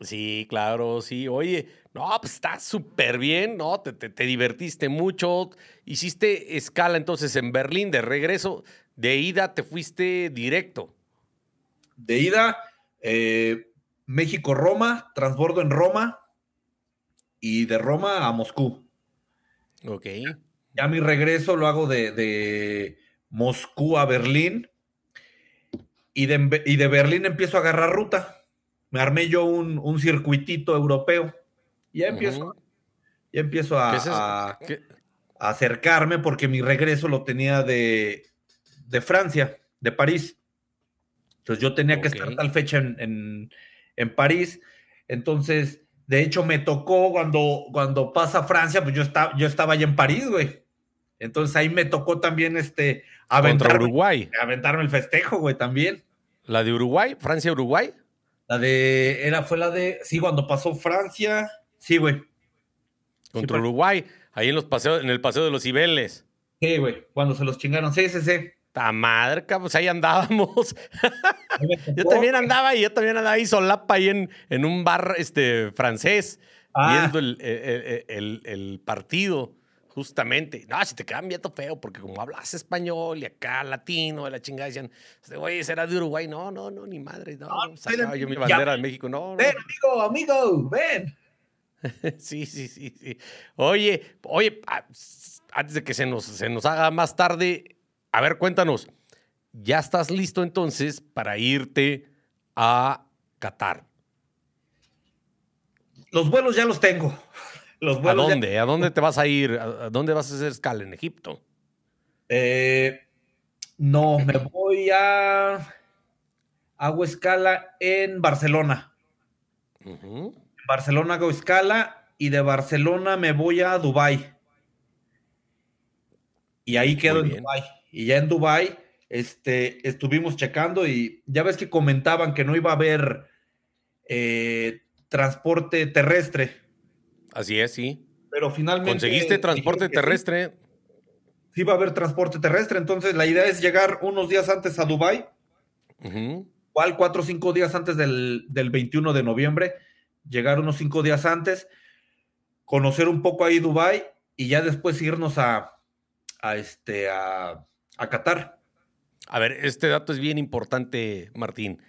S1: Sí, claro, sí. Oye, no, pues, está súper bien, ¿no? Te, divertiste mucho, hiciste escala entonces en Berlín de regreso, de ida te fuiste directo. De ida,
S2: eh, México-Roma, transbordo en Roma y de Roma a Moscú. Ok. Ya mi regreso lo hago de, Moscú a Berlín y de, Berlín empiezo a agarrar ruta. Me armé yo un, un circuitito europeo ya empiezo, empiezo a, acercarme porque mi regreso lo tenía de, de Francia, de París. Entonces yo tenía que estar tal fecha en, París. Entonces, de hecho, me tocó cuando, cuando pasa Francia, pues yo, estaba yo estaba allá en París, güey. Entonces ahí me tocó también este aventar Uruguay. Aventarme el festejo, güey, también.
S1: ¿La de Uruguay? ¿Francia-Uruguay? La de. Era, fue la de. Sí, cuando pasó Francia. Sí, güey. Contra Uruguay, ahí en los paseos, en el paseo de los Ibeles. Sí, güey, cuando se los chingaron. Sí, sí, sí. Ta madre, pues ahí andábamos. yo también andaba y yo también andaba ahí solapa ahí en, en un bar este, francés, ah. viendo el, el, el, partido, justamente. No, si te quedan viendo feo, porque como hablas español y acá latino, de la chingada, decían, este güey será de Uruguay. No, no, no, ni madre. No, no, ah, yo mi bandera de México. No, no. Ven, amigo, amigo, ven. sí, sí, sí, sí. Oye, oye, ah, antes de que se nos, se nos haga más tarde, a ver, cuéntanos, ¿ya estás listo entonces para irte a Qatar? Los vuelos ya los tengo. ¿A dónde? ¿A dónde te vas a ir? ¿A dónde vas a hacer escala? ¿En Egipto? Eh, no, me voy a.
S2: Hago escala en Barcelona. Barcelona hago escala y de Barcelona me voy a Dubai. Y ahí quedo en Dubai. Y ya en Dubai este, estuvimos checando y ya ves que comentaban que no iba a haber eh, transporte terrestre. Así es, sí. Pero finalmente... Conseguiste transporte terrestre. Sí, va a haber transporte terrestre, entonces la idea es llegar unos días antes a Dubai. ¿Cuál? Cuatro o cinco días antes del, del 21 de noviembre llegar unos cinco días antes, conocer un poco ahí Dubai y ya después irnos a,
S1: este, a, a Qatar. A ver, este dato es bien importante, Martín.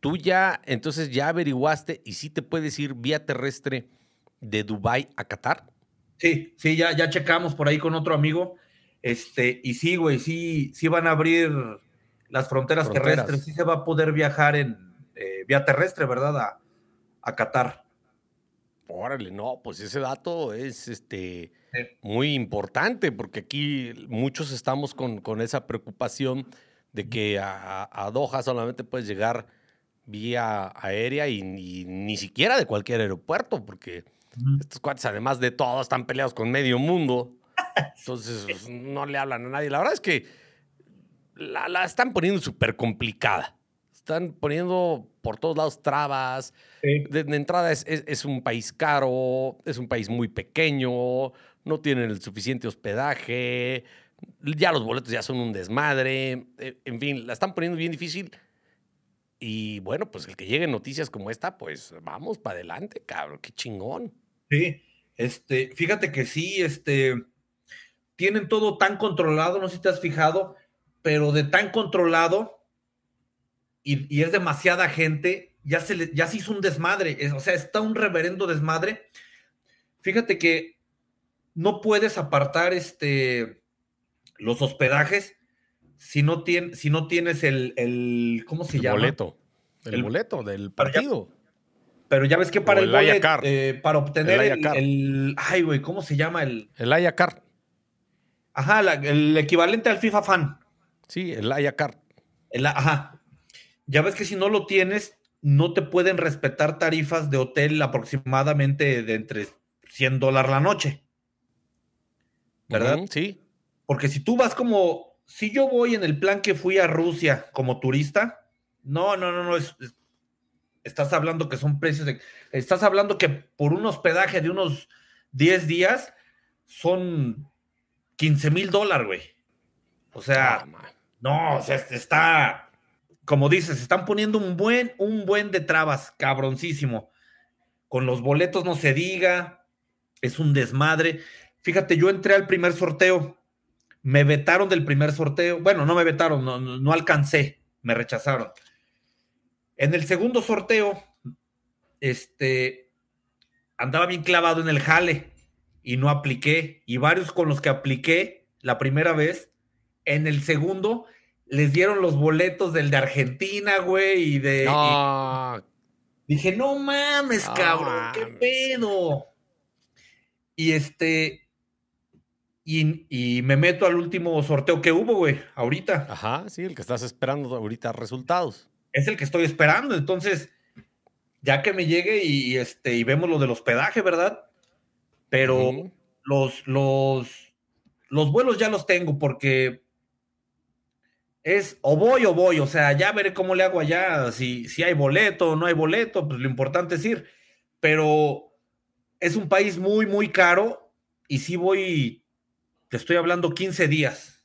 S1: Tú ya, entonces ya averiguaste y sí te puedes ir vía terrestre de Dubai a Qatar. Sí, sí, ya, ya checamos por ahí con
S2: otro amigo. Este, y sí, güey, sí, sí van a abrir las fronteras, terrestres, sí se va a poder viajar en eh, vía terrestre, ¿verdad? A, a Qatar.
S1: Órale, no, pues ese dato es este muy importante porque aquí muchos estamos con, con esa preocupación de que a, Doha solamente puedes llegar vía aérea y, ni siquiera de cualquier aeropuerto porque estos cuates además de todo están peleados con medio mundo. Entonces pues, no le hablan a nadie. La verdad es que la, la están poniendo súper complicada están poniendo por todos lados trabas. De, entrada es, un país caro, es un país muy pequeño, no tienen el suficiente hospedaje, ya los boletos ya son un desmadre, eh, en fin, la están poniendo bien difícil. Y bueno, pues el que llegue noticias como esta, pues vamos para adelante, cabrón, qué chingón. Sí, este, fíjate que sí, este,
S2: tienen todo tan controlado, no sé si te has fijado, pero de tan controlado, y, es demasiada gente, ya se, ya hizo un desmadre, o sea, está un reverendo desmadre. Fíjate que no puedes apartar este, los hospedajes si no, si no tienes el, ¿cómo se el llama? Boleto. El, boleto del partido. pero ya ves que para el, boleto, eh, para obtener el, ay, güey, ¿cómo se llama el? El Ayacar. Ajá, el equivalente al FIFA Fan. Sí, el Ayacar. El, ajá, ya ves que si no lo tienes, no te pueden respetar tarifas de hotel aproximadamente de entre 100 dólares la noche. ¿Verdad? sí. Porque si tú vas como, si yo voy en el plan que fui a Rusia como turista, no, no, no, no, estás hablando que son precios, de, estás hablando que por un hospedaje de unos 10 días son 15 mil dólares, güey. O sea, no, o sea, está como dices, están poniendo un buen, un buen de trabas, cabroncísimo. Con los boletos no se diga, es un desmadre. Fíjate, yo entré al primer sorteo, me vetaron del primer sorteo. Bueno, no me vetaron, no, no alcancé, me rechazaron. En el segundo sorteo, este, andaba bien clavado en el jale y no apliqué. Y varios con los que apliqué la primera vez, en el segundo les dieron los boletos del de Argentina, güey, y de... No. dije, no mames, cabrón, qué pedo. Y este... Y, me meto al último sorteo que hubo, güey, ahorita. Ajá, sí, el que estás esperando ahorita resultados. Es el que estoy esperando, entonces, ya que me llegue y, este, y vemos lo del hospedaje, ¿verdad? Pero los, los, los vuelos ya los tengo porque es o voy o voy, o sea, ya veré cómo le hago allá, si, si hay boleto o no hay boleto, pues lo importante es ir, pero es un país muy, muy caro y si voy, te estoy hablando 15 días,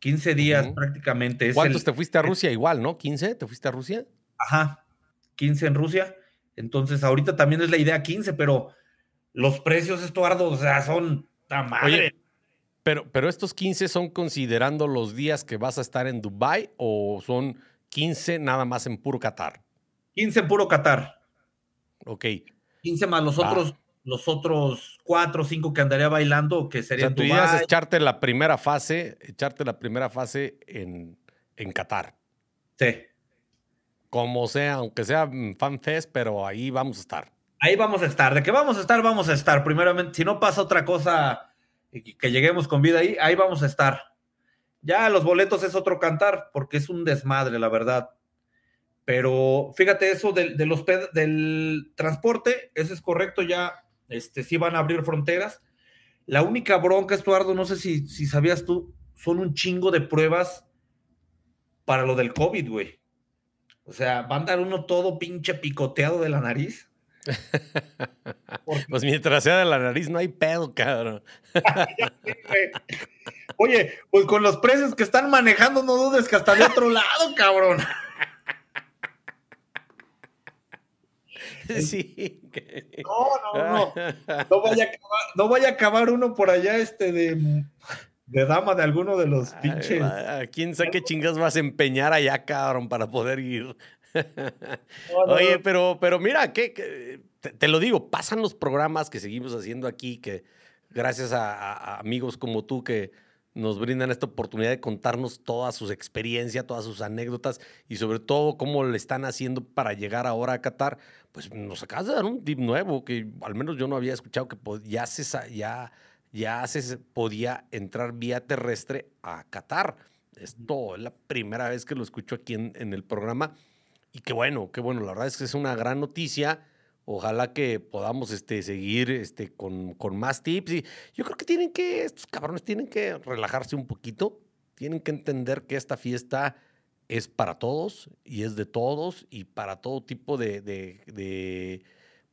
S2: 15 días prácticamente. Es ¿Cuántos te fuiste a Rusia igual, no? ¿15? ¿Te fuiste a Rusia? Ajá, 15 en Rusia, entonces ahorita también
S1: es la idea 15, pero los precios Estuardo, o sea, son... tan pero, pero estos 15 son considerando los días que vas a estar en Dubai o son 15 nada más en puro Qatar. 15 en puro Qatar. Ok. 15 más los otros
S2: los otros cuatro o cinco que andaría bailando, que serían. O sea, tu idea es
S1: echarte la primera fase, echarte la primera fase en, en Qatar. Sí. Como sea, aunque sea fanfest, pero ahí vamos a estar. Ahí vamos a estar. De que vamos a estar, vamos a estar. Primeramente, si no pasa otra cosa que lleguemos
S2: con vida ahí, ahí vamos a estar. Ya los boletos es otro cantar, porque es un desmadre, la verdad. Pero fíjate eso del, del transporte, eso es correcto, ya este, sí van a abrir fronteras. La única bronca, Estuardo, no sé si, si sabías tú, son un chingo de pruebas para lo del COVID, güey. O sea, van a dar uno todo pinche picoteado de la nariz
S1: pues mientras sea de la nariz no hay pedo, cabrón. Oye, pues con los precios que están manejando, no dudes que hasta de otro
S2: lado, cabrón. Sí.
S1: No, no, no. No
S2: vaya a acabar, uno por allá este de, dama de alguno de los pinches.
S1: quién sabe qué chingas vas a empeñar allá, cabrón, para poder ir? Oye, pero, pero mira, te, lo digo, pasan los programas que seguimos haciendo aquí, que gracias a, amigos como tú que nos brindan esta oportunidad de contarnos todas sus experiencias todas sus anécdotas y sobre todo cómo le están haciendo para llegar ahora a Qatar, pues nos acabas de dar un tip nuevo que al menos yo no había escuchado que ya se, ya, ya se podía entrar vía terrestre a Qatar. Esto es la primera vez que lo escucho aquí en el programa y qué bueno, qué bueno. La verdad es que es una gran noticia. Ojalá que podamos este, seguir este, con, más tips. Y yo creo que tienen que, estos cabrones tienen que relajarse un poquito. Tienen que entender que esta fiesta es para todos y es de todos y para todo tipo de,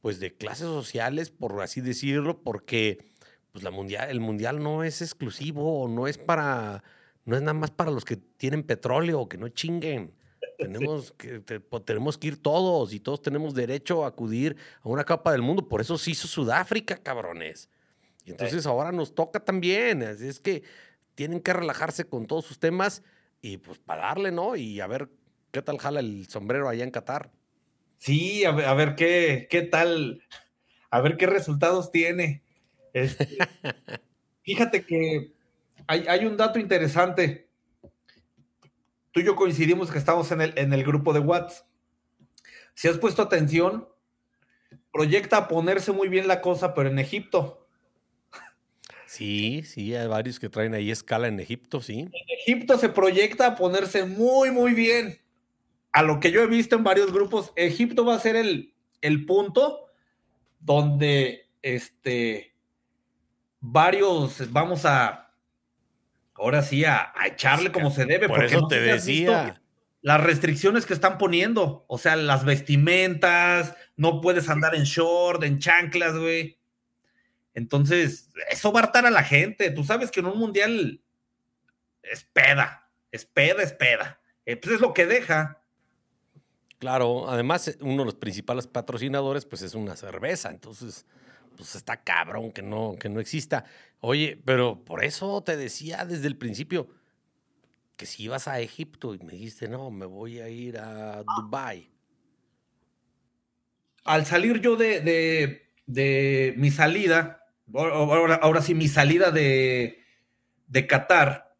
S1: pues de clases sociales, por así decirlo, porque pues la mundial, el mundial no es exclusivo, no es para, no es nada más para los que tienen petróleo, que no chinguen. Tenemos, que, tenemos que ir todos y todos tenemos derecho a acudir a una capa del mundo. Por eso se hizo Sudáfrica, cabrones. Y entonces ahora nos toca también. Así es que tienen que relajarse con todos sus temas y pues para darle, ¿no? Y a ver qué tal jala el sombrero allá en Qatar.
S2: Sí, a ver, qué, qué tal, a ver qué resultados tiene. Este, fíjate que hay, hay un dato interesante tú y yo coincidimos que estamos en el, en el grupo de WhatsApp. Si has puesto atención, proyecta ponerse muy bien la cosa, pero en Egipto.
S1: Sí, sí, hay varios que traen ahí escala en Egipto, sí. En
S2: Egipto se proyecta ponerse muy, muy bien. A lo que yo he visto en varios grupos, Egipto va a ser el, el punto donde este, varios vamos a ahora sí a, echarle como se debe. Por eso te decía. Las restricciones que están poniendo, o sea, las vestimentas, no puedes andar en short, en chanclas, güey. Entonces, eso va a hartar a la gente. Tú sabes que en un
S1: mundial es peda, es peda, es peda. Eh, pues es lo que deja. Claro, además eh, uno de los principales patrocinadores pues es una cerveza, entonces pues está cabrón que no, que no exista. Oye, pero por eso te decía desde el principio que si ibas a Egipto y me dijiste, no, me voy a ir a Dubai. Al salir yo de,
S2: mi salida, ahora, sí, mi salida de, Qatar,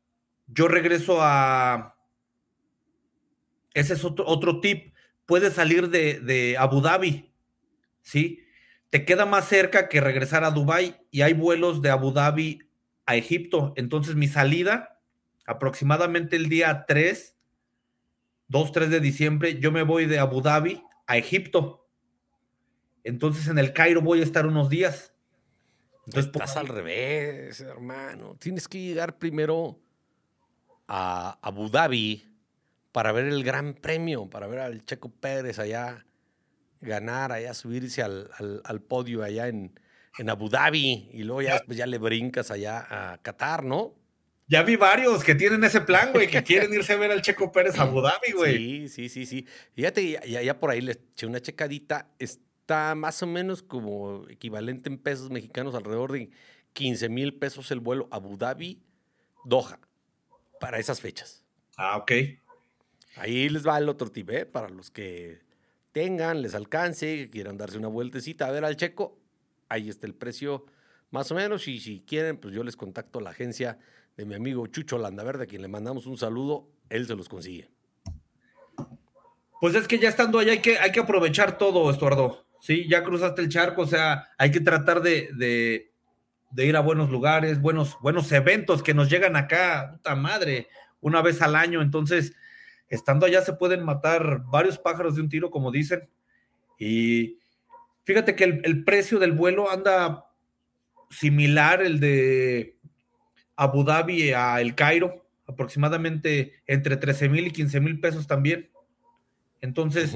S2: yo regreso a... Ese es otro, tip. Puedes salir de, de Abu Dhabi, ¿sí? te queda más cerca que regresar a Dubái y hay vuelos de Abu Dhabi a Egipto. Entonces mi salida, aproximadamente el día 3, 2, 3 de diciembre, yo me voy de Abu Dhabi a Egipto. Entonces en el
S1: Cairo voy a estar unos días. Entonces, Estás al revés, hermano. Tienes que llegar primero a Abu Dhabi para ver el Gran Premio, para ver al Checo Pérez allá ganar, allá subirse al, podio allá en, Abu Dhabi y luego ya, ya le brincas allá a Qatar, ¿no? Ya vi varios que tienen ese plan, güey, que quieren irse a ver al Checo Pérez a Abu Dhabi, güey. Sí, sí, sí, sí. Fíjate, ya, por ahí le eché una checadita. Está más o menos como equivalente en pesos mexicanos, alrededor de 15 mil pesos el vuelo Abu Dhabi-Doha para esas fechas. Ah, ok. Ahí les va el otro tibet ¿eh? Para los que tengan, les alcance, quieran darse una vueltecita a ver al checo, ahí está el precio más o menos. Y si quieren, pues yo les contacto a la agencia de mi amigo Chucho Landaverde, a quien le mandamos un saludo, él se los consigue. Pues es que ya estando ahí, hay que, hay que aprovechar todo, Estuardo. Sí, ya cruzaste el charco,
S2: o sea, hay que tratar de, ir a buenos lugares, buenos, buenos eventos que nos llegan acá, puta madre, una vez al año. Entonces, estando allá se pueden matar varios pájaros de un tiro, como dicen. Y fíjate que el, precio del vuelo anda similar el de Abu Dhabi a El Cairo, aproximadamente entre 13 mil y 15 mil pesos también. Entonces,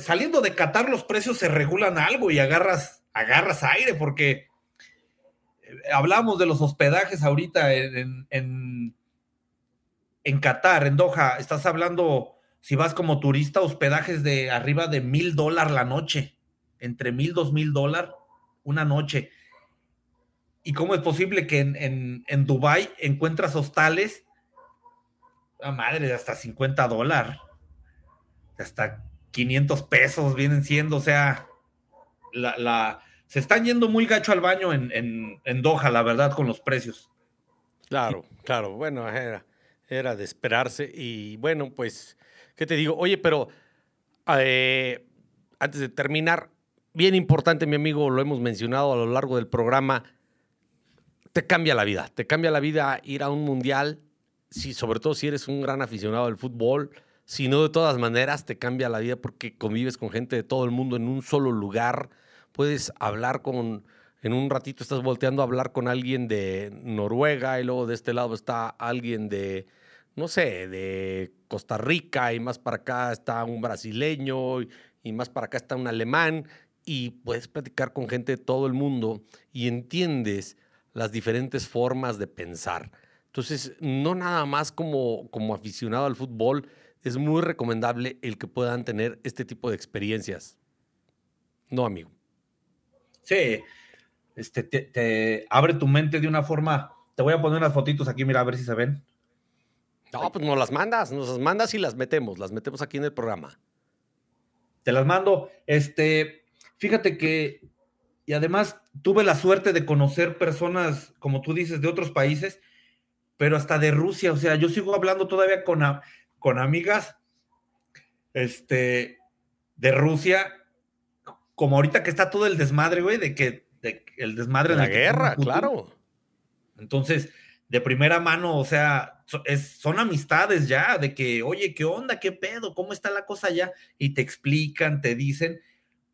S2: saliendo de Qatar, los precios se regulan algo y agarras, agarras aire, porque eh, hablamos de los hospedajes ahorita en, en Qatar, en Doha, estás hablando, si vas como turista, hospedajes de arriba de mil dólares la noche, entre mil, dos mil dólares una noche. ¿Y cómo es posible que en, en, Dubái encuentras hostales? a ¡Ah, madre, hasta 50 dólares, hasta 500 pesos vienen siendo, o sea, la, se están yendo muy gacho al baño en, en Doha, la verdad, con los precios.
S1: Claro, claro, bueno, era era de esperarse. Y bueno, pues, ¿qué te digo? Oye, pero eh, antes de terminar, bien importante, mi amigo, lo hemos mencionado a lo largo del programa, te cambia la vida. Te cambia la vida ir a un mundial, si, sobre todo si eres un gran aficionado del fútbol. Si no, de todas maneras, te cambia la vida porque convives con gente de todo el mundo en un solo lugar. Puedes hablar con, en un ratito estás volteando a hablar con alguien de Noruega y luego de este lado está alguien de no sé, de Costa Rica y más para acá está un brasileño y, más para acá está un alemán y puedes platicar con gente de todo el mundo y entiendes las diferentes formas de pensar. Entonces, no nada más como, como aficionado al fútbol, es muy recomendable el que puedan tener este tipo de experiencias. No, amigo. Sí, este, te abre tu mente de una forma. Te voy a poner unas fotitos aquí, mira, a ver si se ven. No, pues nos las mandas, nos las mandas y las metemos, las metemos aquí en el programa. Te las mando. Este, fíjate que,
S2: y además tuve la suerte de conocer personas, como tú dices, de otros países, pero hasta de Rusia. O sea, yo sigo hablando todavía con, con amigas este, de Rusia, como ahorita que está todo el desmadre, güey, de que el desmadre de la guerra, claro. Entonces, de primera mano, o sea, son amistades ya, de que, oye, ¿qué onda? ¿Qué pedo? ¿Cómo está la cosa ya? Y te explican, te dicen,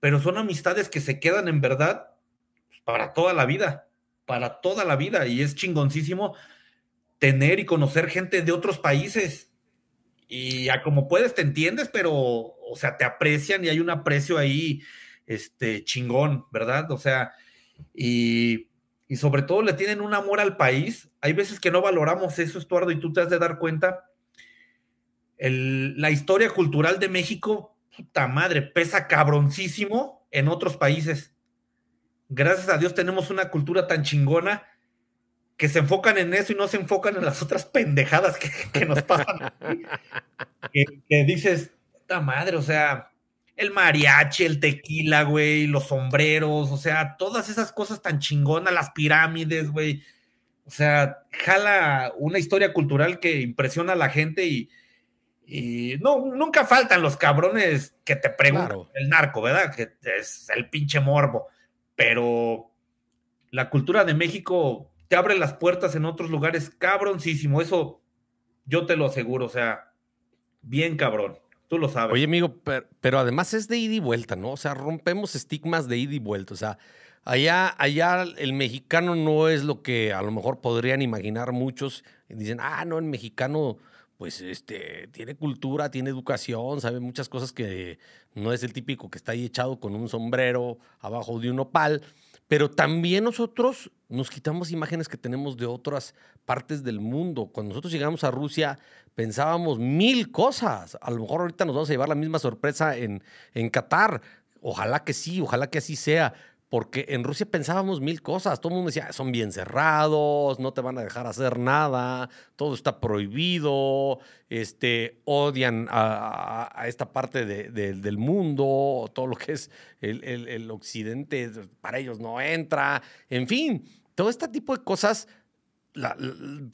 S2: pero son amistades que se quedan en verdad pues, para toda la vida, para toda la vida. Y es chingoncísimo tener y conocer gente de otros países. Y como puedes te entiendes, pero, o sea, te aprecian y hay un aprecio ahí, este, chingón, ¿verdad? O sea, y y sobre todo le tienen un amor al país. Hay veces que no valoramos eso, Estuardo, y tú te has de dar cuenta. la historia cultural de México, puta madre, pesa cabroncísimo en otros países. Gracias a Dios tenemos una cultura tan chingona que se enfocan en eso y no se enfocan en las otras pendejadas que, nos pasan. que, que dices, puta madre, o sea, el mariachi, el tequila, güey, los sombreros, o sea, todas esas cosas tan chingonas, las pirámides, güey. O sea, jala una historia cultural que impresiona a la gente y, no, nunca faltan los cabrones que te preguntan el narco, ¿verdad? Que es el pinche morbo. Pero la cultura de México te abre las puertas en otros
S1: lugares cabroncísimo. Eso yo te lo aseguro, o sea, bien cabrón. Tú lo sabes. Oye, amigo, pero, además es de ida y vuelta, ¿no? O sea, rompemos estigmas de ida y vuelta. O sea, allá, allá el mexicano no es lo que a lo mejor podrían imaginar muchos. Dicen, ah, no, el mexicano, pues, este, tiene cultura, tiene educación, sabe muchas cosas que no es el típico que está ahí echado con un sombrero abajo de un opal. Pero también nosotros nos quitamos imágenes que tenemos de otras partes del mundo. Cuando nosotros llegamos a Rusia, pensábamos mil cosas. A lo mejor ahorita nos vamos a llevar la misma sorpresa en, en Qatar. Ojalá que sí, ojalá que así sea porque en Rusia pensábamos mil cosas. Todo el mundo decía, ah, son bien cerrados, no te van a dejar hacer nada, todo está prohibido, este, odian a, esta parte del mundo, todo lo que es el, occidente para ellos no entra, en fin, todo este tipo de cosas.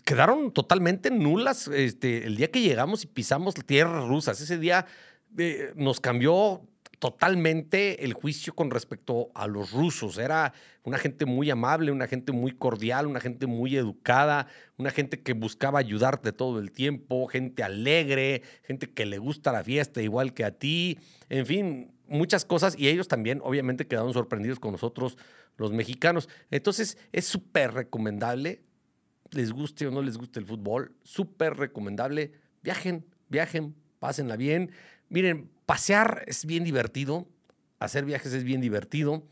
S1: quedaron totalmente nulas este, el día que llegamos y pisamos tierras rusas. Ese día eh, nos cambió totalmente el juicio con respecto a los rusos. Era una gente muy amable, una gente muy cordial, una gente muy educada, una gente que buscaba ayudarte todo el tiempo, gente alegre, gente que le gusta la fiesta igual que a ti, en fin, muchas cosas. Y ellos también, obviamente, quedaron sorprendidos con nosotros, los mexicanos. Entonces, es súper recomendable, les guste o no les guste el fútbol, súper recomendable, viajen, viajen, pásenla bien. Miren, pasear es bien divertido, hacer viajes es bien divertido,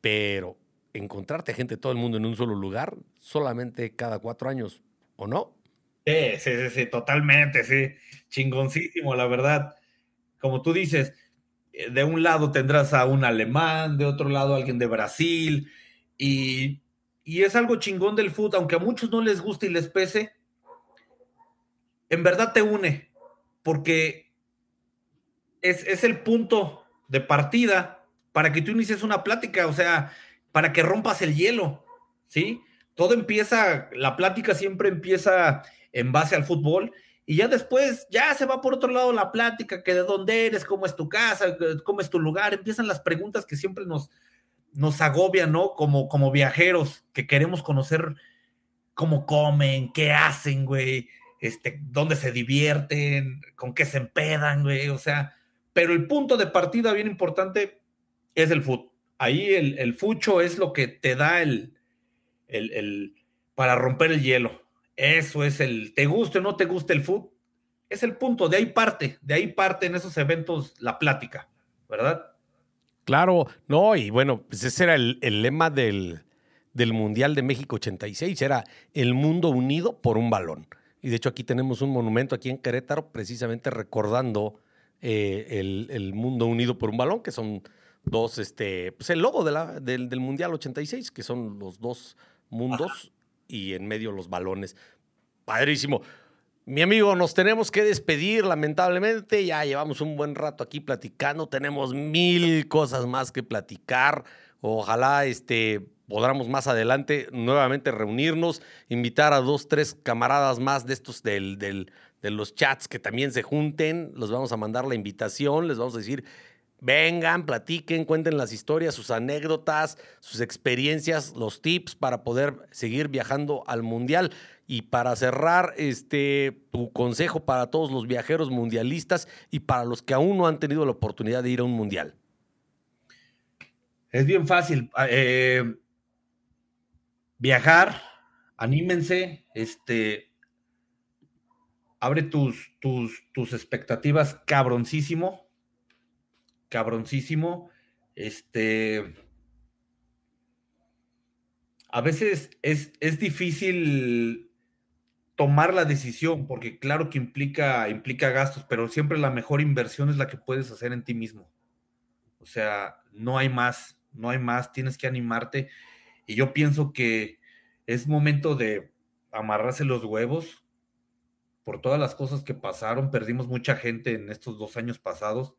S1: pero encontrarte gente, todo el mundo en un solo lugar, solamente cada cuatro años, ¿o no? Sí, sí, sí, totalmente, sí. Chingoncísimo, la verdad.
S2: Como tú dices, eh, de un lado tendrás a un alemán, de otro lado alguien de Brasil, y, y es algo chingón del fútbol, aunque a muchos no les guste y les pese, en verdad te une, porque es, el punto de partida para que tú inicies una plática, o sea, para que rompas el hielo, ¿sí? Todo empieza, la plática siempre empieza en base al fútbol y ya después ya se va por otro lado la plática, que de dónde eres, cómo es tu casa, cómo es tu lugar, empiezan las preguntas que siempre nos, nos agobian, ¿no? Como, como viajeros que queremos conocer cómo comen, qué hacen, güey, este, dónde se divierten, con qué se empedan, güey, o sea, pero el punto de partida bien importante es el fútbol. Ahí el, el fucho es lo que te da el, el, para romper el hielo. Eso es el, te guste o no te gusta el fútbol, es el punto, de ahí parte, de ahí parte en esos eventos la plática,
S1: ¿verdad? Claro, no, y bueno, pues ese era el, lema del, del, Mundial de México 86, era el mundo unido por un balón. Y de hecho aquí tenemos un monumento aquí en Querétaro precisamente recordando eh, el, mundo unido por un balón, que son dos, este, pues el logo del, Mundial 86, que son los dos mundos y en medio los balones. Padrísimo. Mi amigo, nos tenemos que despedir, lamentablemente. Ya llevamos un buen rato aquí platicando. Tenemos mil cosas más que platicar. Ojalá este, podamos más adelante nuevamente reunirnos, invitar a dos, tres camaradas más de estos del, del, de los chats que también se junten, los vamos a mandar la invitación, les vamos a decir, vengan, platiquen, cuenten las historias, sus anécdotas, sus experiencias, los tips para poder seguir viajando al mundial. Y para cerrar, este, tu consejo para todos los viajeros mundialistas y para los que aún no han tenido la oportunidad de ir a un mundial. Es bien fácil. Ah, eh, viajar, anímense,
S2: este, abre tus, tus, tus expectativas cabroncísimo, cabroncísimo, este... A veces es, es difícil tomar la decisión, porque claro que implica, implica gastos, pero siempre la mejor inversión es la que puedes hacer en ti mismo. O sea, no hay más, no hay más, tienes que animarte. Y yo pienso que es momento de amarrarse los huevos, por todas las cosas que pasaron, perdimos mucha gente en estos dos años pasados.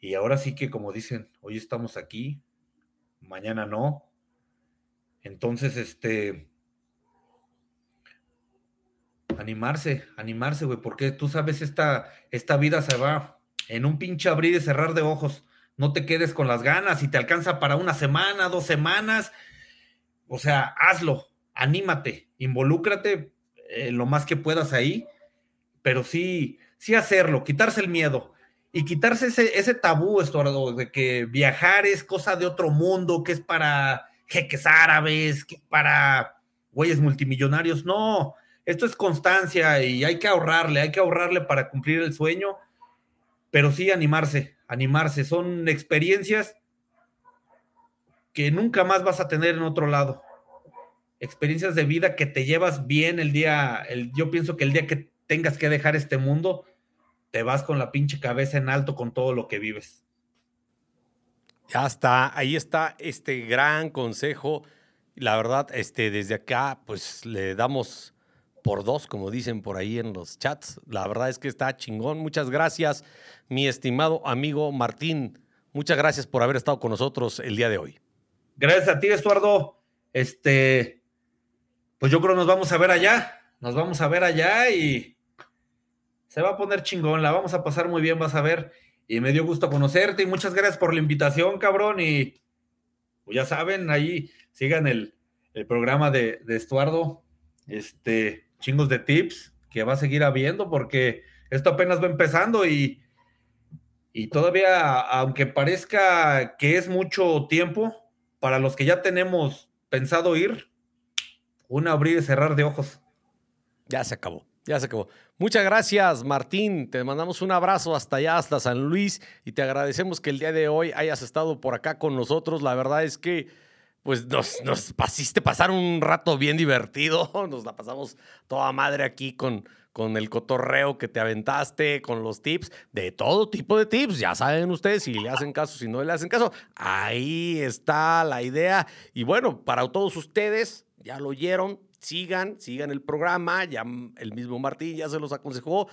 S2: Y ahora sí que, como dicen, hoy estamos aquí, mañana no. Entonces, este, animarse, animarse, güey, porque tú sabes, esta, esta vida se va en un pinche abrir y cerrar de ojos. No te quedes con las ganas, y te alcanza para una semana, dos semanas, o sea, hazlo, anímate, involúcrate, eh, lo más que puedas ahí, pero sí, sí hacerlo, quitarse el miedo y quitarse ese, tabú, Estuardo, de que viajar es cosa de otro mundo, que es para jeques árabes, que para güeyes multimillonarios. No, esto es constancia y hay que ahorrarle, hay que ahorrarle para cumplir el sueño, pero sí animarse, animarse. Son experiencias que nunca más vas a tener en otro lado experiencias de vida que te llevas bien el día, el, yo pienso que el día que tengas que dejar este mundo, te vas con
S1: la pinche cabeza en alto con todo lo que vives. Ya está, ahí está este gran consejo. La verdad, este, desde acá, pues le damos por dos, como dicen por ahí en los chats. La verdad es que está chingón. Muchas gracias, mi estimado amigo Martín. Muchas gracias por haber estado con nosotros el día de hoy.
S2: Gracias a ti, Estuardo. Este, pues yo creo nos vamos a ver allá, nos vamos a ver allá y se va a poner chingón, la vamos a pasar muy bien, vas a ver. Y me dio gusto conocerte y muchas gracias por la invitación, cabrón. Y pues ya saben, ahí sigan el, programa de, Estuardo, este, chingos de tips, que va a seguir habiendo porque esto apenas va empezando y, y todavía, aunque parezca que es mucho tiempo,
S1: para los que ya tenemos pensado ir, un abrir y cerrar de ojos. Ya se acabó, ya se acabó. Muchas gracias, Martín. Te mandamos un abrazo hasta allá, hasta San Luis, y te agradecemos que el día de hoy hayas estado por acá con nosotros. La verdad es que pues nos, nos pasiste pasar un rato bien divertido. Nos la pasamos toda madre aquí con, con el cotorreo que te aventaste, con los tips, de todo tipo de tips. Ya saben ustedes si le hacen caso, si no le hacen caso. Ahí está la idea. Y bueno, para todos ustedes, ya lo oyeron, sigan, sigan el programa. Ya el mismo Martín ya se los aconsejó.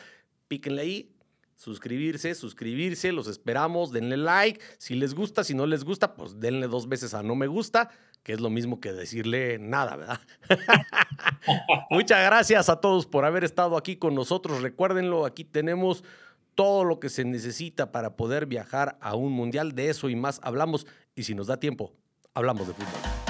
S1: Píquenle ahí, suscribirse, suscribirse, los esperamos, denle like, si les gusta, si no les gusta, pues denle dos veces a no me gusta, que es lo mismo que decirle nada, ¿verdad? Muchas gracias a todos por haber estado aquí con nosotros. Recuérdenlo, aquí tenemos todo lo que se necesita para poder viajar a un mundial. De eso y más hablamos. Y si nos da tiempo, hablamos de fútbol.